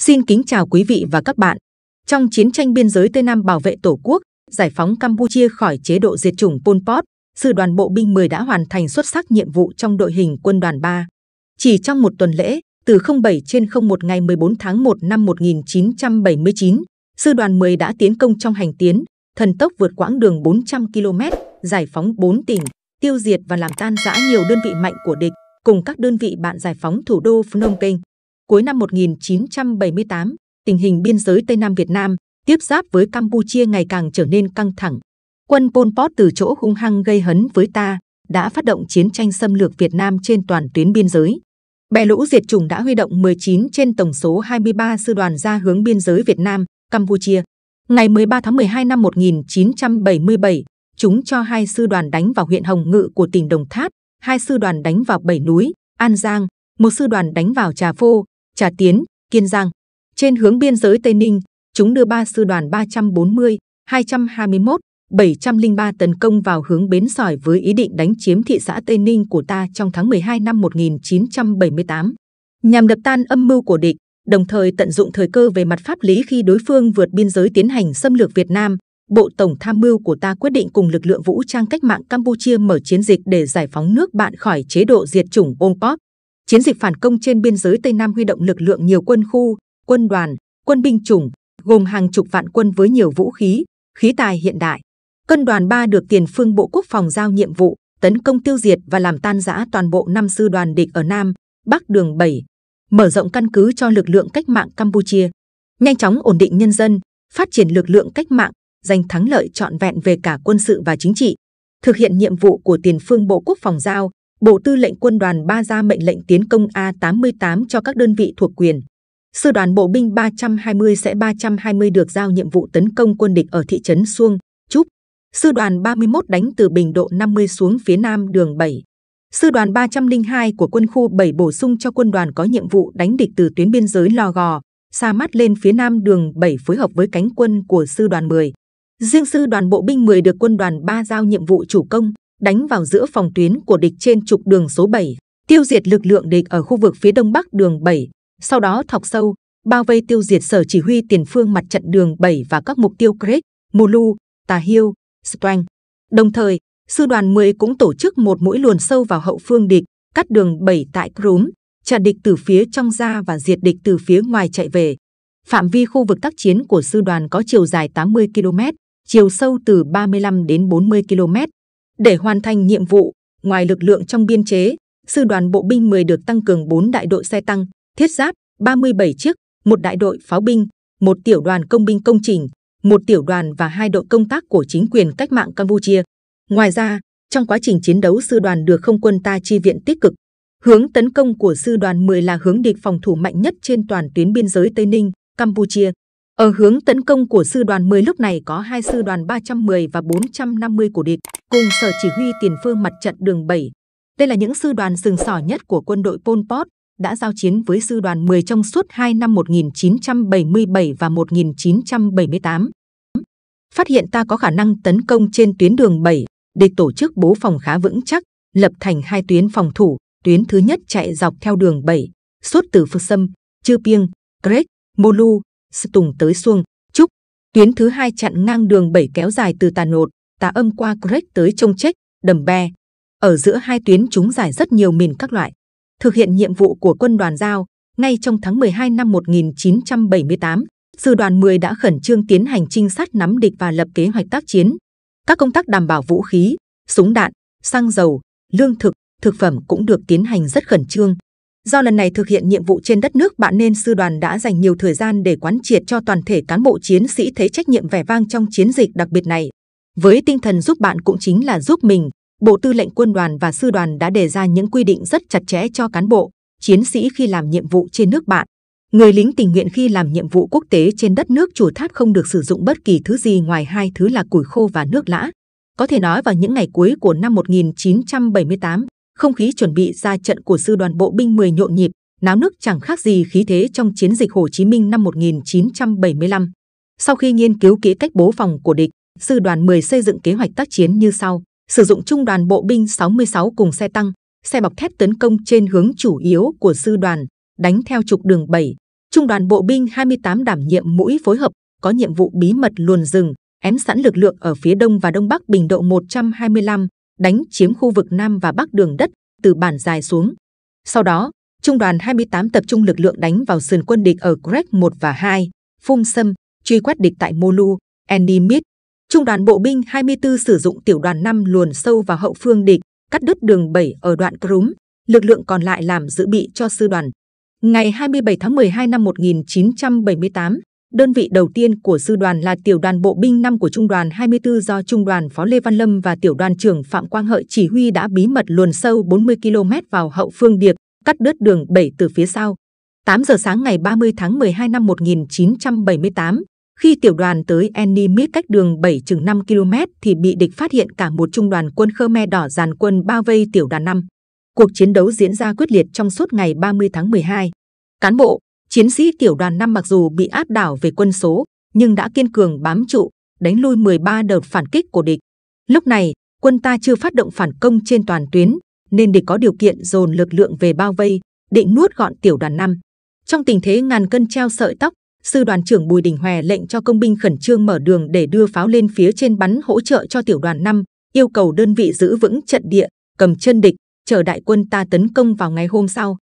Xin kính chào quý vị và các bạn. Trong chiến tranh biên giới Tây Nam bảo vệ Tổ quốc, giải phóng Campuchia khỏi chế độ diệt chủng Pol Pot, sư đoàn bộ binh 10 đã hoàn thành xuất sắc nhiệm vụ trong đội hình quân đoàn 3. Chỉ trong một tuần lễ, từ 07 trên 01 ngày 14 tháng 1 năm 1979, sư đoàn 10 đã tiến công trong hành tiến, thần tốc vượt quãng đường 400 km, giải phóng 4 tỉnh, tiêu diệt và làm tan rã nhiều đơn vị mạnh của địch, cùng các đơn vị bạn giải phóng thủ đô Phnom Penh. Cuối năm 1978, tình hình biên giới Tây Nam Việt Nam tiếp giáp với Campuchia ngày càng trở nên căng thẳng. Quân Pol Pot từ chỗ hung hăng gây hấn với ta đã phát động chiến tranh xâm lược Việt Nam trên toàn tuyến biên giới. Bè lũ diệt chủng đã huy động 19 trên tổng số 23 sư đoàn ra hướng biên giới Việt Nam, Campuchia. Ngày 13 tháng 12 năm 1977, chúng cho hai sư đoàn đánh vào huyện Hồng Ngự của tỉnh Đồng Tháp, hai sư đoàn đánh vào Bảy Núi, An Giang, một sư đoàn đánh vào Trà Phô, Trà Tiến, Kiên Giang. Trên hướng biên giới Tây Ninh, chúng đưa ba sư đoàn 340, 221, 703 tấn công vào hướng Bến Sỏi với ý định đánh chiếm thị xã Tây Ninh của ta trong tháng 12 năm 1978, nhằm đập tan âm mưu của địch, đồng thời tận dụng thời cơ về mặt pháp lý khi đối phương vượt biên giới tiến hành xâm lược Việt Nam. Bộ Tổng Tham mưu của ta quyết định cùng lực lượng vũ trang cách mạng Campuchia mở chiến dịch để giải phóng nước bạn khỏi chế độ diệt chủng Pol Pot. Chiến dịch phản công trên biên giới Tây Nam huy động lực lượng nhiều quân khu, quân đoàn, quân binh chủng, gồm hàng chục vạn quân với nhiều vũ khí, khí tài hiện đại. Quân đoàn 3 được tiền phương Bộ Quốc phòng giao nhiệm vụ tấn công tiêu diệt và làm tan rã toàn bộ năm sư đoàn địch ở Nam, Bắc đường 7, mở rộng căn cứ cho lực lượng cách mạng Campuchia, nhanh chóng ổn định nhân dân, phát triển lực lượng cách mạng, giành thắng lợi trọn vẹn về cả quân sự và chính trị, thực hiện nhiệm vụ của tiền phương Bộ Quốc phòng giao, Bộ Tư lệnh Quân đoàn 3 ra mệnh lệnh tiến công A88 cho các đơn vị thuộc quyền. Sư đoàn bộ binh 320 sẽ 320 được giao nhiệm vụ tấn công quân địch ở thị trấn Suông, Trúc. Sư đoàn 31 đánh từ Bình Độ 50 xuống phía nam đường 7. Sư đoàn 302 của quân khu 7 bổ sung cho quân đoàn có nhiệm vụ đánh địch từ tuyến biên giới Lò Gò, xa mắt lên phía nam đường 7 phối hợp với cánh quân của sư đoàn 10. Riêng sư đoàn bộ binh 10 được quân đoàn 3 giao nhiệm vụ chủ công, đánh vào giữa phòng tuyến của địch trên trục đường số 7, tiêu diệt lực lượng địch ở khu vực phía đông bắc đường 7, sau đó thọc sâu, bao vây tiêu diệt sở chỉ huy tiền phương mặt trận đường 7 và các mục tiêu Krek, Mulu, Tà Hiêu, Strang. Đồng thời, sư đoàn 10 cũng tổ chức một mũi luồn sâu vào hậu phương địch, cắt đường 7 tại Krum, chặn địch từ phía trong ra và diệt địch từ phía ngoài chạy về. Phạm vi khu vực tác chiến của sư đoàn có chiều dài 80 km, chiều sâu từ 35 đến 40 km, để hoàn thành nhiệm vụ, ngoài lực lượng trong biên chế, sư đoàn bộ binh 10 được tăng cường 4 đại đội xe tăng, thiết giáp, 37 chiếc, một đại đội pháo binh, một tiểu đoàn công binh công trình, một tiểu đoàn và hai đội công tác của chính quyền cách mạng Campuchia. Ngoài ra, trong quá trình chiến đấu sư đoàn được không quân ta chi viện tích cực. Hướng tấn công của sư đoàn 10 là hướng địch phòng thủ mạnh nhất trên toàn tuyến biên giới Tây Ninh, Campuchia. Ở hướng tấn công của sư đoàn 10 lúc này có hai sư đoàn 310 và 450 của địch, cùng sở chỉ huy tiền phương mặt trận đường 7. Đây là những sư đoàn sừng sỏ nhất của quân đội Pol Pot, đã giao chiến với sư đoàn 10 trong suốt 2 năm 1977 và 1978. Phát hiện ta có khả năng tấn công trên tuyến đường 7, địch tổ chức bố phòng khá vững chắc, lập thành hai tuyến phòng thủ, tuyến thứ nhất chạy dọc theo đường 7, suốt từ Phước Sâm, Chư Piêng, Greg, Molu, Tùng tới Xuông, chúc Tuyến thứ hai chặn ngang đường 7 kéo dài từ Tà Nột, Tà Âm qua crest tới Trông Trách, Đầm Be. Ở giữa hai tuyến chúng giải rất nhiều mìn các loại. Thực hiện nhiệm vụ của quân đoàn giao, ngay trong tháng 12 năm 1978, sư đoàn 10 đã khẩn trương tiến hành trinh sát nắm địch và lập kế hoạch tác chiến. Các công tác đảm bảo vũ khí, súng đạn, xăng dầu, lương thực, thực phẩm cũng được tiến hành rất khẩn trương. Do lần này thực hiện nhiệm vụ trên đất nước bạn nên sư đoàn đã dành nhiều thời gian để quán triệt cho toàn thể cán bộ chiến sĩ thế trách nhiệm vẻ vang trong chiến dịch đặc biệt này. Với tinh thần giúp bạn cũng chính là giúp mình, Bộ Tư lệnh Quân đoàn và Sư đoàn đã đề ra những quy định rất chặt chẽ cho cán bộ, chiến sĩ khi làm nhiệm vụ trên nước bạn. Người lính tình nguyện khi làm nhiệm vụ quốc tế trên đất nước chủ tháp không được sử dụng bất kỳ thứ gì ngoài hai thứ là củi khô và nước lã. Có thể nói vào những ngày cuối của năm 1978, không khí chuẩn bị ra trận của sư đoàn bộ binh 10 nhộn nhịp, náo nước chẳng khác gì khí thế trong chiến dịch Hồ Chí Minh năm 1975. Sau khi nghiên cứu kỹ cách bố phòng của địch, sư đoàn 10 xây dựng kế hoạch tác chiến như sau: sử dụng trung đoàn bộ binh 66 cùng xe tăng, xe bọc thép tấn công trên hướng chủ yếu của sư đoàn, đánh theo trục đường 7. Trung đoàn bộ binh 28 đảm nhiệm mũi phối hợp, có nhiệm vụ bí mật luồn rừng, ém sẵn lực lượng ở phía đông và đông bắc bình độ 125, đánh chiếm khu vực Nam và Bắc đường đất từ bản dài xuống. Sau đó, Trung đoàn 28 tập trung lực lượng đánh vào sườn quân địch ở Greg 1 và 2, Phung Sâm, truy quét địch tại Molu, Enimit. Trung đoàn bộ binh 24 sử dụng tiểu đoàn 5 luồn sâu vào hậu phương địch, cắt đứt đường 7 ở đoạn Crum, lực lượng còn lại làm dự bị cho sư đoàn. Ngày 27 tháng 12 năm 1978, Đơn vị đầu tiên của sư đoàn là tiểu đoàn bộ binh 5 của trung đoàn 24 do trung đoàn phó Lê Văn Lâm và tiểu đoàn trưởng Phạm Quang Hợi chỉ huy đã bí mật luồn sâu 40 km vào hậu phương điệp, cắt đứt đường 7 từ phía sau. 8 giờ sáng ngày 30 tháng 12 năm 1978, khi tiểu đoàn tới Enimit cách đường 7 chừng 5 km thì bị địch phát hiện cả một trung đoàn quân Khmer đỏ dàn quân bao vây tiểu đoàn 5. Cuộc chiến đấu diễn ra quyết liệt trong suốt ngày 30 tháng 12. Cán bộ, Chiến sĩ tiểu đoàn 5 mặc dù bị áp đảo về quân số, nhưng đã kiên cường bám trụ, đánh lui 13 đợt phản kích của địch. Lúc này, quân ta chưa phát động phản công trên toàn tuyến, nên địch có điều kiện dồn lực lượng về bao vây, định nuốt gọn tiểu đoàn 5. Trong tình thế ngàn cân treo sợi tóc, sư đoàn trưởng Bùi Đình Hòe lệnh cho công binh khẩn trương mở đường để đưa pháo lên phía trên bắn hỗ trợ cho tiểu đoàn 5, yêu cầu đơn vị giữ vững trận địa, cầm chân địch, chờ đại quân ta tấn công vào ngày hôm sau.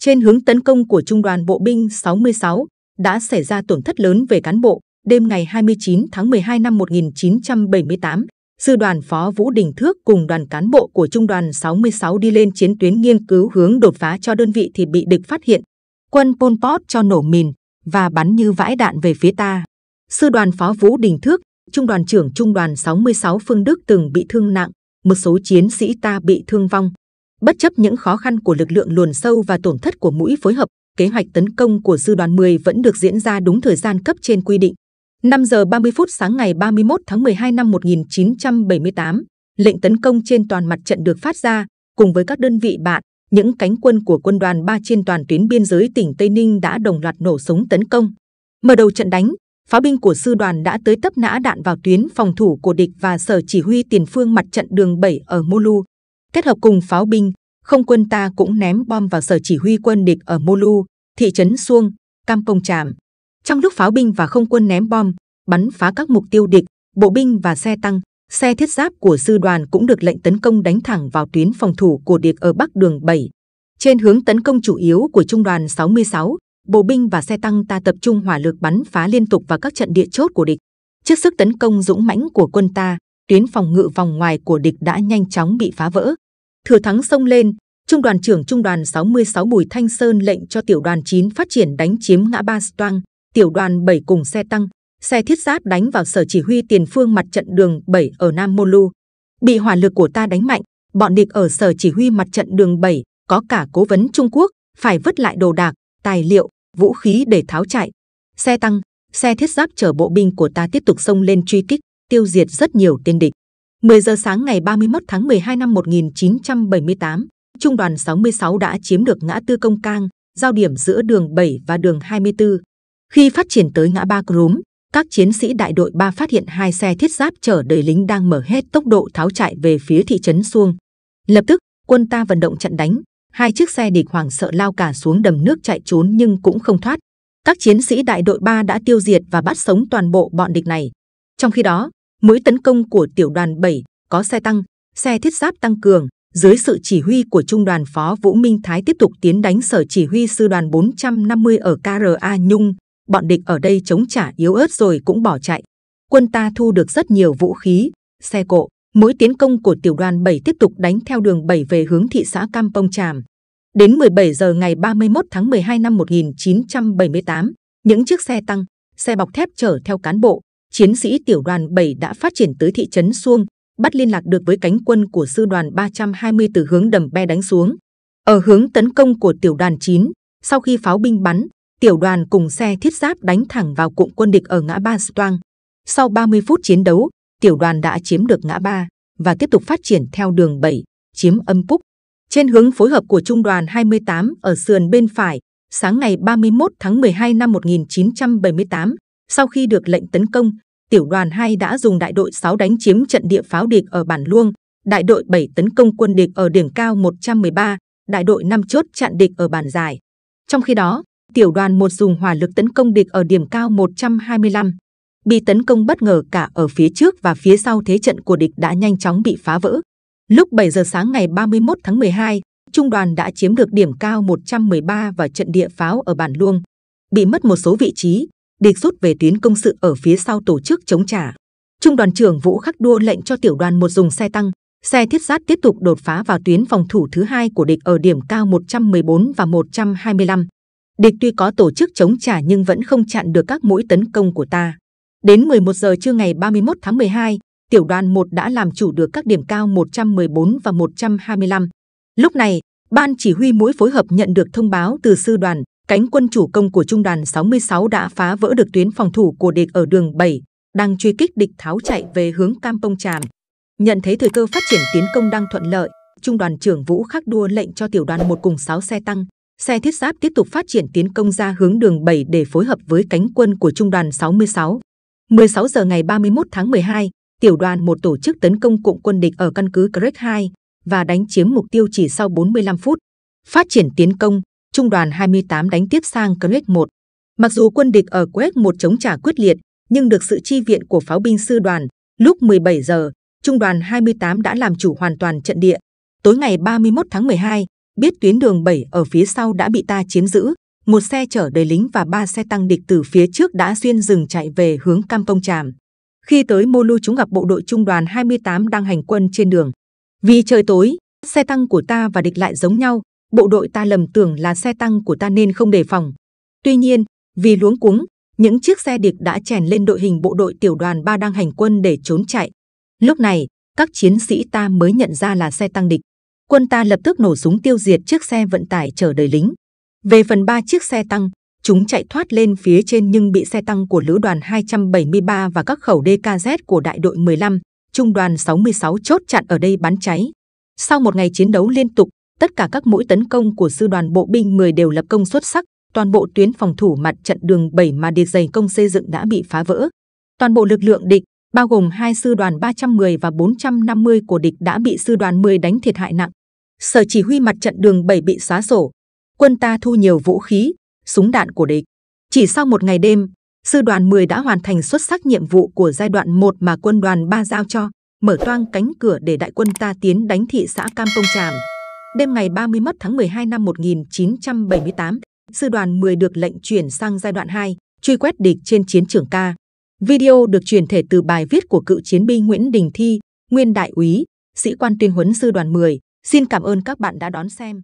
Trên hướng tấn công của Trung đoàn Bộ binh 66 đã xảy ra tổn thất lớn về cán bộ. Đêm ngày 29 tháng 12 năm 1978, sư đoàn phó Vũ Đình Thước cùng đoàn cán bộ của Trung đoàn 66 đi lên chiến tuyến nghiên cứu hướng đột phá cho đơn vị thì bị địch phát hiện. Quân Pol Pot cho nổ mìn và bắn như vãi đạn về phía ta. Sư đoàn phó Vũ Đình Thước, Trung đoàn trưởng Trung đoàn 66 Phương Đức từng bị thương nặng, một số chiến sĩ ta bị thương vong bất chấp những khó khăn của lực lượng luồn sâu và tổn thất của mũi phối hợp, kế hoạch tấn công của sư đoàn 10 vẫn được diễn ra đúng thời gian cấp trên quy định. 5 giờ 30 phút sáng ngày 31 tháng 12 năm 1978, lệnh tấn công trên toàn mặt trận được phát ra, cùng với các đơn vị bạn, những cánh quân của quân đoàn 3 trên toàn tuyến biên giới tỉnh Tây Ninh đã đồng loạt nổ súng tấn công. Mở đầu trận đánh, pháo binh của sư đoàn đã tới tấp nã đạn vào tuyến phòng thủ của địch và sở chỉ huy tiền phương mặt trận đường 7 ở Mô Kết hợp cùng pháo binh, không quân ta cũng ném bom vào sở chỉ huy quân địch ở Molu, thị trấn Suông, Campong Tràm. Trong lúc pháo binh và không quân ném bom, bắn phá các mục tiêu địch, bộ binh và xe tăng, xe thiết giáp của sư đoàn cũng được lệnh tấn công đánh thẳng vào tuyến phòng thủ của địch ở Bắc đường 7. Trên hướng tấn công chủ yếu của trung đoàn 66, bộ binh và xe tăng ta tập trung hỏa lực bắn phá liên tục vào các trận địa chốt của địch. Trước sức tấn công dũng mãnh của quân ta, tuyến phòng ngự vòng ngoài của địch đã nhanh chóng bị phá vỡ. Thừa thắng xông lên, Trung đoàn trưởng Trung đoàn 66 Bùi Thanh Sơn lệnh cho tiểu đoàn 9 phát triển đánh chiếm ngã Ba Stoang, tiểu đoàn 7 cùng xe tăng, xe thiết giáp đánh vào sở chỉ huy tiền phương mặt trận đường 7 ở Nam Môn Lu. Bị hỏa lực của ta đánh mạnh, bọn địch ở sở chỉ huy mặt trận đường 7 có cả cố vấn Trung Quốc, phải vứt lại đồ đạc, tài liệu, vũ khí để tháo chạy. Xe tăng, xe thiết giáp chở bộ binh của ta tiếp tục xông lên truy kích tiêu diệt rất nhiều tên địch. 10 giờ sáng ngày 31 tháng 12 năm 1978, Trung đoàn 66 đã chiếm được ngã tư Công Cang, giao điểm giữa đường 7 và đường 24. Khi phát triển tới ngã ba Cúm, các chiến sĩ đại đội 3 phát hiện hai xe thiết giáp chở đầy lính đang mở hết tốc độ tháo chạy về phía thị trấn Suông. Lập tức, quân ta vận động chặn đánh, hai chiếc xe địch hoảng sợ lao cả xuống đầm nước chạy trốn nhưng cũng không thoát. Các chiến sĩ đại đội 3 đã tiêu diệt và bắt sống toàn bộ bọn địch này. Trong khi đó, mũi tấn công của tiểu đoàn 7 có xe tăng, xe thiết giáp tăng cường, dưới sự chỉ huy của trung đoàn phó Vũ Minh Thái tiếp tục tiến đánh sở chỉ huy sư đoàn 450 ở KRA Nhung. Bọn địch ở đây chống trả yếu ớt rồi cũng bỏ chạy. Quân ta thu được rất nhiều vũ khí, xe cộ. Mối tiến công của tiểu đoàn 7 tiếp tục đánh theo đường 7 về hướng thị xã cam pông Tràm. Đến 17 giờ ngày 31 tháng 12 năm 1978, những chiếc xe tăng, xe bọc thép chở theo cán bộ, chiến sĩ tiểu đoàn 7 đã phát triển tới thị trấn Suông, bắt liên lạc được với cánh quân của sư đoàn 320 từ hướng đầm be đánh xuống. Ở hướng tấn công của tiểu đoàn 9, sau khi pháo binh bắn, tiểu đoàn cùng xe thiết giáp đánh thẳng vào cụm quân địch ở ngã ba Stoang. Sau 30 phút chiến đấu, tiểu đoàn đã chiếm được ngã ba và tiếp tục phát triển theo đường 7, chiếm âm Púc. Trên hướng phối hợp của trung đoàn 28 ở sườn bên phải, sáng ngày 31 tháng 12 năm 1978, sau khi được lệnh tấn công, tiểu đoàn 2 đã dùng đại đội 6 đánh chiếm trận địa pháo địch ở Bản Luông, đại đội 7 tấn công quân địch ở điểm cao 113, đại đội 5 chốt chặn địch ở Bản dài. Trong khi đó, tiểu đoàn 1 dùng hỏa lực tấn công địch ở điểm cao 125. Bị tấn công bất ngờ cả ở phía trước và phía sau thế trận của địch đã nhanh chóng bị phá vỡ. Lúc 7 giờ sáng ngày 31 tháng 12, trung đoàn đã chiếm được điểm cao 113 và trận địa pháo ở Bản Luông. Bị mất một số vị trí, địch rút về tuyến công sự ở phía sau tổ chức chống trả. Trung đoàn trưởng Vũ Khắc Đua lệnh cho tiểu đoàn một dùng xe tăng, xe thiết giáp tiếp tục đột phá vào tuyến phòng thủ thứ hai của địch ở điểm cao 114 và 125. Địch tuy có tổ chức chống trả nhưng vẫn không chặn được các mũi tấn công của ta. Đến 11 giờ trưa ngày 31 tháng 12, tiểu đoàn 1 đã làm chủ được các điểm cao 114 và 125. Lúc này, ban chỉ huy mũi phối hợp nhận được thông báo từ sư đoàn, cánh quân chủ công của trung đoàn 66 đã phá vỡ được tuyến phòng thủ của địch ở đường 7, đang truy kích địch tháo chạy về hướng Cam Campong Tràm. Nhận thấy thời cơ phát triển tiến công đang thuận lợi, trung đoàn trưởng Vũ Khắc đua lệnh cho tiểu đoàn một cùng 6 xe tăng, xe thiết giáp tiếp tục phát triển tiến công ra hướng đường 7 để phối hợp với cánh quân của trung đoàn 66. 16 giờ ngày 31 tháng 12, tiểu đoàn một tổ chức tấn công cụm quân địch ở căn cứ Craig 2 và đánh chiếm mục tiêu chỉ sau 45 phút. Phát triển tiến công, Trung đoàn 28 đánh tiếp sang Quét 1. Mặc dù quân địch ở Quét 1 chống trả quyết liệt, nhưng được sự chi viện của pháo binh sư đoàn, lúc 17 giờ, Trung đoàn 28 đã làm chủ hoàn toàn trận địa. Tối ngày 31 tháng 12, biết tuyến đường 7 ở phía sau đã bị ta chiếm giữ, một xe chở đầy lính và ba xe tăng địch từ phía trước đã xuyên rừng chạy về hướng Cam Campong Tràm. Khi tới Mô Lu chúng gặp bộ đội trung đoàn 28 đang hành quân trên đường. Vì trời tối, xe tăng của ta và địch lại giống nhau, bộ đội ta lầm tưởng là xe tăng của ta nên không đề phòng. Tuy nhiên, vì luống cuống, những chiếc xe địch đã chèn lên đội hình bộ đội tiểu đoàn 3 đang hành quân để trốn chạy. Lúc này, các chiến sĩ ta mới nhận ra là xe tăng địch. Quân ta lập tức nổ súng tiêu diệt chiếc xe vận tải chở đầy lính. Về phần ba chiếc xe tăng, chúng chạy thoát lên phía trên nhưng bị xe tăng của lữ đoàn 273 và các khẩu DKZ của đại đội 15, trung đoàn 66 chốt chặn ở đây bắn cháy. Sau một ngày chiến đấu liên tục, tất cả các mũi tấn công của sư đoàn bộ binh 10 đều lập công xuất sắc, toàn bộ tuyến phòng thủ mặt trận đường 7 mà địch dày công xây dựng đã bị phá vỡ. Toàn bộ lực lượng địch, bao gồm hai sư đoàn 310 và 450 của địch đã bị sư đoàn 10 đánh thiệt hại nặng. Sở chỉ huy mặt trận đường 7 bị xóa sổ. Quân ta thu nhiều vũ khí, súng đạn của địch. Chỉ sau một ngày đêm, sư đoàn 10 đã hoàn thành xuất sắc nhiệm vụ của giai đoạn 1 mà quân đoàn 3 giao cho, mở toang cánh cửa để đại quân ta tiến đánh thị xã Cam Công Tràm. Đêm ngày 31 tháng 12 năm 1978, sư đoàn 10 được lệnh chuyển sang giai đoạn 2, truy quét địch trên chiến trường ca. Video được truyền thể từ bài viết của cựu chiến binh Nguyễn Đình Thi, nguyên đại úy, sĩ quan tuyên huấn sư đoàn 10. Xin cảm ơn các bạn đã đón xem.